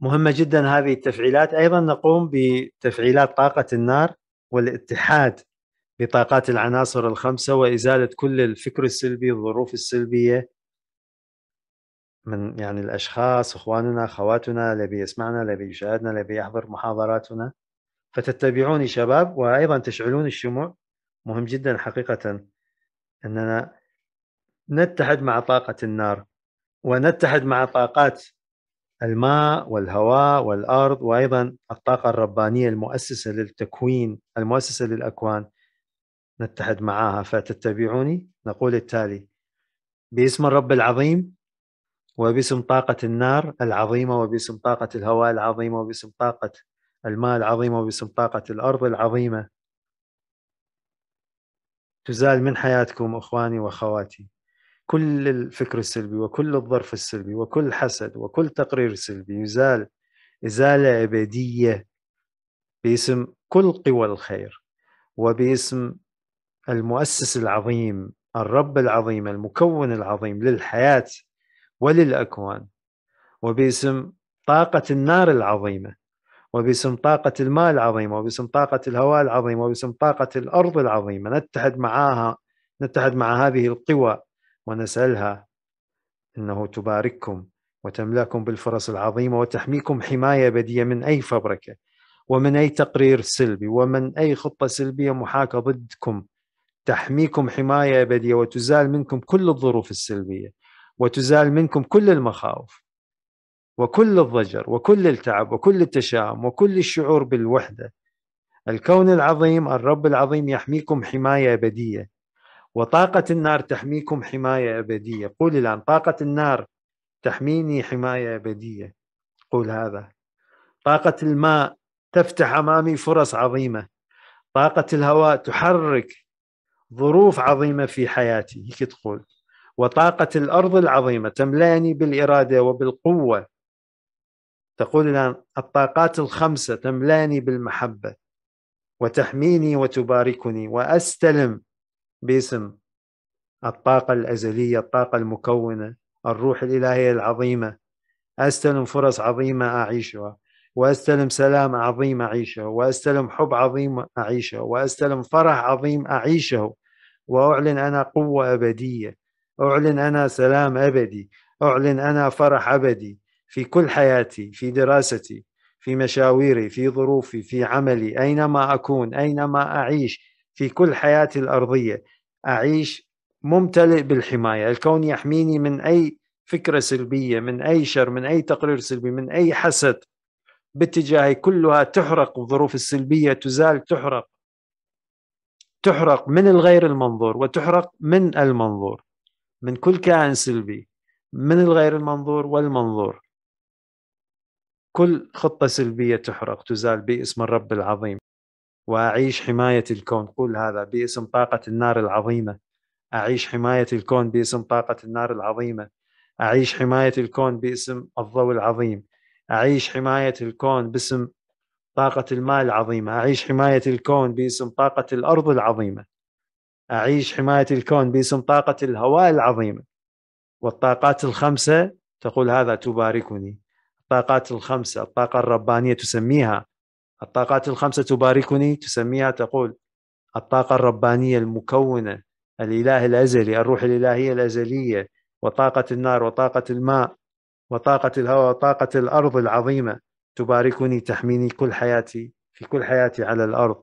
مهمة جدا هذه التفعيلات أيضا نقوم بتفعيلات طاقة النار والاتحاد بطاقات العناصر الخمسة وإزالة كل الفكر السلبي الظروف السلبية من يعني الأشخاص إخواننا أخواتنا الذي يسمعنا الذي يشاهدنا الذي يحضر محاضراتنا فتتبعوني شباب وأيضا تشعلون الشموع مهم جدا حقيقة أننا نتحد مع طاقة النار ونتحد مع طاقات الماء والهواء والارض وايضا الطاقه الربانيه المؤسسه للتكوين المؤسسه للاكوان نتحد معها فتتبعوني نقول التالي باسم الرب العظيم وباسم طاقة النار العظيمة وباسم طاقة الهواء العظيمة وباسم طاقة الماء العظيمة وباسم طاقة الأرض العظيمة تزال من حياتكم اخواني واخواتي كل الفكر السلبي وكل الظرف السلبي وكل حسد وكل تقرير سلبي يزال إزالة أبدية باسم كل قوى الخير وباسم المؤسس العظيم الرب العظيم المكون العظيم للحياة وللأكوان وباسم طاقة النار العظيمة وباسم طاقة الماء العظيمة وباسم طاقة الهواء العظيمة وباسم طاقة الأرض العظيمة نتحد معها نتحد مع هذه القوى ونسألها أنه تبارككم وتملاكم بالفرص العظيمة وتحميكم حماية بدية من أي فبركة ومن أي تقرير سلبي ومن أي خطة سلبية محاكة ضدكم تحميكم حماية أبدية وتزال منكم كل الظروف السلبية وتزال منكم كل المخاوف وكل الضجر وكل التعب وكل التشاؤم وكل الشعور بالوحدة الكون العظيم الرب العظيم يحميكم حماية أبدية وطاقة النار تحميكم حماية أبدية قول الآن طاقة النار تحميني حماية أبدية قول هذا طاقة الماء تفتح أمامي فرص عظيمة طاقة الهواء تحرك ظروف عظيمة في حياتي هيك تقول وطاقة الأرض العظيمة تملأني بالإرادة وبالقوة تقول الآن الطاقات الخمسة تملأني بالمحبة وتحميني وتباركني وأستلم باسم الطاقة الأزلية الطاقة المكونة الروح الإلهية العظيمة أستلم فرص عظيمة أعيشها وأستلم سلام عظيم أعيشه وأستلم حب عظيم أعيشه وأستلم فرح عظيم أعيشه وأعلن أنا قوة أبدية أعلن أنا سلام أبدي أعلن أنا فرح أبدي في كل حياتي في دراستي في مشاويري في ظروفي في عملي أينما أكون أينما أعيش في كل حياتي الأرضية أعيش ممتلئ بالحماية الكون يحميني من أي فكرة سلبية من أي شر من أي تقرير سلبي من أي حسد باتجاهي كلها تحرق الظروف السلبية تزال تحرق تحرق من الغير المنظور وتحرق من المنظور من كل كائن سلبي من الغير المنظور والمنظور كل خطة سلبية تحرق تزال باسم الرب العظيم وأعيش حماية الكون قول هذا باسم طاقة النار العظيمة أعيش حماية الكون باسم طاقة النار العظيمة أعيش حماية الكون باسم الضوء العظيم أعيش حماية الكون باسم طاقة الماء العظيمة أعيش حماية الكون باسم طاقة الأرض العظيمة أعيش حماية الكون باسم طاقة الهواء العظيمة والطاقات الخمسة تقول هذا تباركني الطاقات الخمسة الطاقة الربانية تسميها الطاقات الخمسة تباركني تسميها تقول الطاقة الربانية المكونة الإله الأزلي الروح الإلهية الأزلية وطاقة النار وطاقة الماء وطاقة الهواء وطاقة الأرض العظيمة تباركني تحميني كل حياتي في كل حياتي على الأرض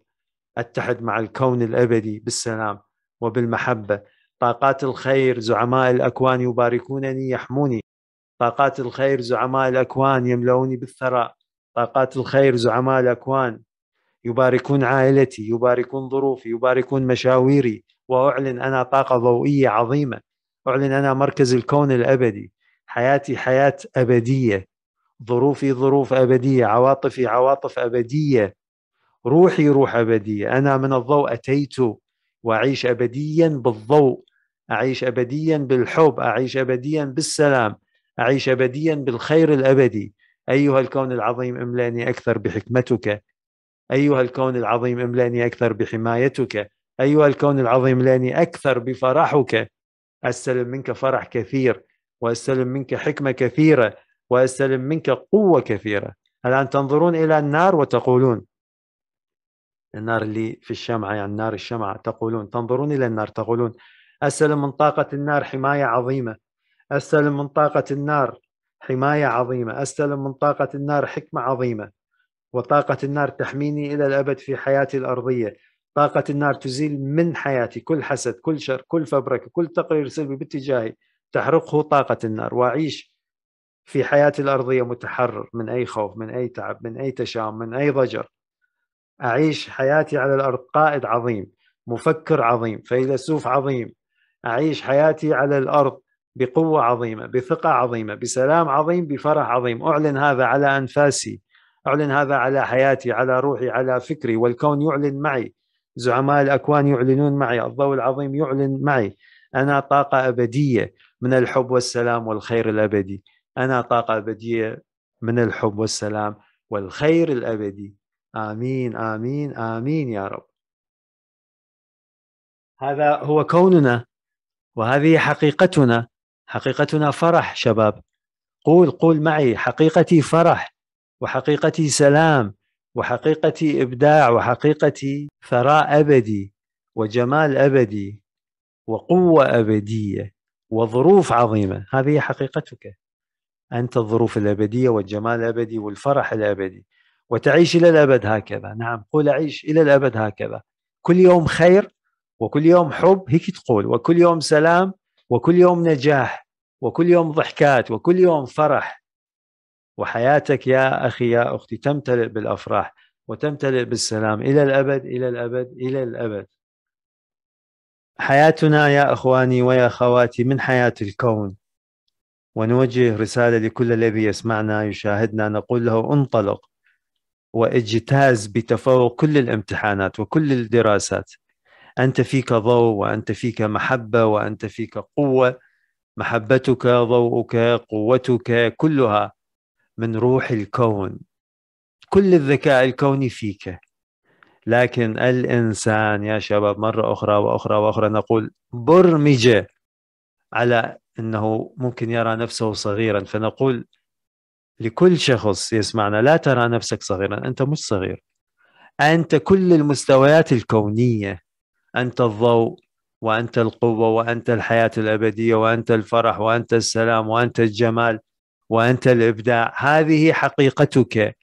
أتحد مع الكون الأبدي بالسلام وبالمحبة طاقات الخير زعماء الأكوان يباركونني يحموني طاقات الخير زعماء الأكوان يملؤوني بالثراء طاقات الخير زعماء الأكوان يباركون عائلتي يباركون ظروفي يباركون مشاويري وأعلن أنا طاقة ضوئية عظيمة أعلن أنا مركز الكون الأبدي حياتي حياة أبدية ظروفي ظروف أبدية عواطفي عواطف أبدية روحي روح أبدية أنا من الضوء أتيت وأعيش أبديا بالضوء أعيش أبديا بالحب أعيش أبديا بالسلام أعيش أبديا بالخير الأبدي أيها الكون العظيم املاني أكثر بحكمتك أيها الكون العظيم املاني أكثر بحمايتك أيها الكون العظيم املاني أكثر بفرحك أستلم منك فرح كثير وأستلم منك حكمة كثيرة وأستلم منك قوة كثيرة الآن تنظرون إلى النار وتقولون النار اللي في الشمعة يعني نار الشمعة تقولون تنظرون إلى النار تقولون أستلم من طاقة النار حماية عظيمة أستلم من طاقة النار حماية عظيمة أستلم من طاقة النار حكمة عظيمة وطاقة النار تحميني إلى الأبد في حياتي الأرضية طاقة النار تزيل من حياتي كل حسد كل شر كل فبركة كل تقرير سلبي باتجاهي تحرقه طاقة النار وأعيش في حياتي الأرضية متحرر من أي خوف من أي تعب من أي تشام من أي ضجر أعيش حياتي على الأرض قائد عظيم مفكر عظيم فيلسوف عظيم أعيش حياتي على الأرض بقوة عظيمة بثقة عظيمة بسلام عظيم بفرح عظيم أعلن هذا على أنفاسي أعلن هذا على حياتي على روحي على فكري والكون يعلن معي زعماء الأكوان يعلنون معي الضوء العظيم يعلن معي أنا طاقة أبدية من الحب والسلام والخير الأبدي أنا طاقة أبدية من الحب والسلام والخير الأبدي آمين آمين آمين يا رب هذا هو كوننا وهذه حقيقتنا حقيقتنا فرح شباب قول قول معي حقيقتي فرح وحقيقتي سلام وحقيقتي ابداع وحقيقتي ثراء ابدي وجمال ابدي وقوه ابديه وظروف عظيمه هذه حقيقتك انت الظروف الابديه والجمال الابدي والفرح الابدي وتعيش الى الابد هكذا نعم قول اعيش الى الابد هكذا كل يوم خير وكل يوم حب هيك تقول وكل يوم سلام وكل يوم نجاح وكل يوم ضحكات وكل يوم فرح وحياتك يا أخي يا أختي تمتلئ بالأفراح وتمتلئ بالسلام إلى الأبد إلى الأبد إلى الأبد حياتنا يا أخواني ويا أخواتي من حياة الكون ونوجه رسالة لكل الذي يسمعنا يشاهدنا نقول له انطلق واجتاز بتفوق كل الامتحانات وكل الدراسات انت فيك ضوء وانت فيك محبه وانت فيك قوه محبتك ضوءك قوتك كلها من روح الكون كل الذكاء الكوني فيك لكن الانسان يا شباب مره اخرى واخرى واخرى نقول برمج على انه ممكن يرى نفسه صغيرا فنقول لكل شخص يسمعنا لا ترى نفسك صغيرا انت مش صغير انت كل المستويات الكونيه أنت الضوء وأنت القوة وأنت الحياة الأبدية وأنت الفرح وأنت السلام وأنت الجمال وأنت الإبداع هذه حقيقتك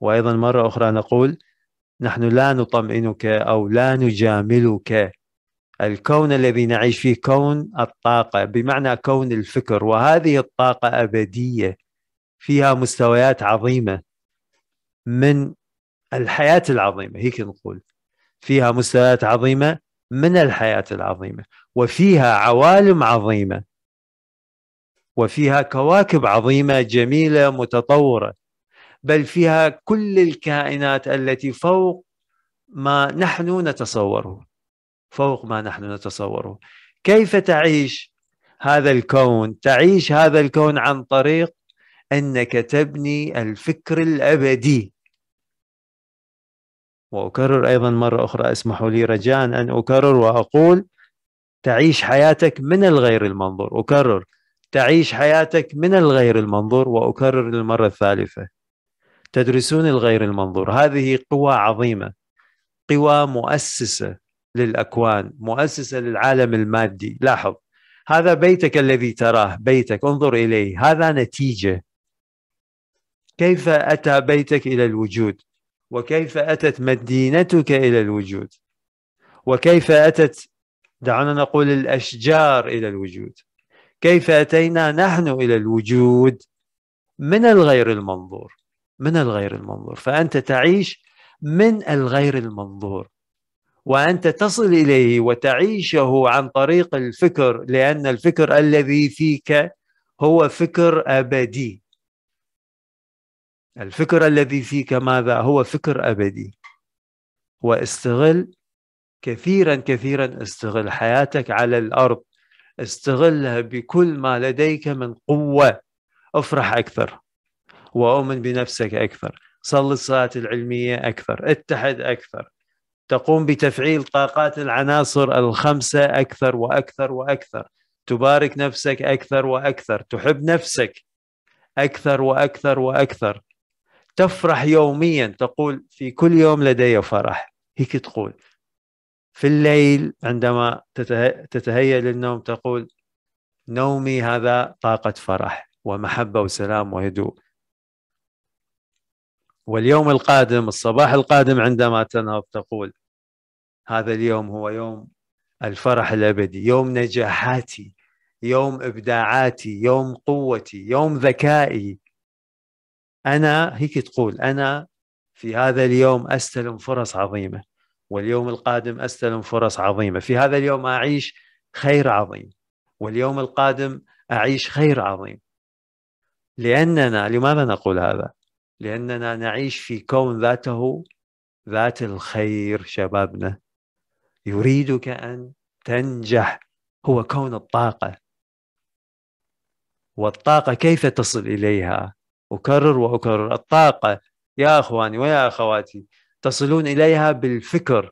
وأيضا مرة أخرى نقول نحن لا نطمئنك أو لا نجاملك الكون الذي نعيش فيه كون الطاقة بمعنى كون الفكر وهذه الطاقة أبدية فيها مستويات عظيمة من الحياة العظيمة هيك نقول فيها مستويات عظيمه من الحياه العظيمه وفيها عوالم عظيمه وفيها كواكب عظيمه جميله متطوره بل فيها كل الكائنات التي فوق ما نحن نتصوره فوق ما نحن نتصوره كيف تعيش هذا الكون تعيش هذا الكون عن طريق انك تبني الفكر الابدي وأكرر أيضا مرة أخرى اسمحوا لي رجاء أن أكرر وأقول تعيش حياتك من الغير المنظور أكرر تعيش حياتك من الغير المنظور وأكرر للمرة الثالثة تدرسون الغير المنظور هذه قوى عظيمة قوى مؤسسة للأكوان مؤسسة للعالم المادي لاحظ هذا بيتك الذي تراه بيتك انظر إليه هذا نتيجة كيف أتى بيتك إلى الوجود وكيف أتت مدينتك إلى الوجود وكيف أتت دعونا نقول الأشجار إلى الوجود كيف أتينا نحن إلى الوجود من الغير المنظور من الغير المنظور فأنت تعيش من الغير المنظور وأنت تصل إليه وتعيشه عن طريق الفكر لأن الفكر الذي فيك هو فكر أبدي الفكر الذي فيك ماذا هو فكر أبدي واستغل كثيرا كثيرا استغل حياتك على الأرض استغلها بكل ما لديك من قوة افرح أكثر وأؤمن بنفسك أكثر صل الصلاة العلمية أكثر اتحد أكثر تقوم بتفعيل طاقات العناصر الخمسة أكثر وأكثر وأكثر تبارك نفسك أكثر وأكثر تحب نفسك أكثر وأكثر وأكثر تفرح يوميا تقول في كل يوم لدي فرح هيك تقول في الليل عندما تتهيأ للنوم تقول نومي هذا طاقة فرح ومحبة وسلام وهدوء واليوم القادم الصباح القادم عندما تنهض تقول هذا اليوم هو يوم الفرح الابدي يوم نجاحاتي يوم ابداعاتي يوم قوتي يوم ذكائي انا هيك تقول انا في هذا اليوم استلم فرص عظيمه واليوم القادم استلم فرص عظيمه في هذا اليوم اعيش خير عظيم واليوم القادم اعيش خير عظيم لاننا لماذا نقول هذا لاننا نعيش في كون ذاته ذات الخير شبابنا يريدك ان تنجح هو كون الطاقه والطاقه كيف تصل اليها أكرر وأكرر الطاقة يا أخواني ويا أخواتي تصلون إليها بالفكر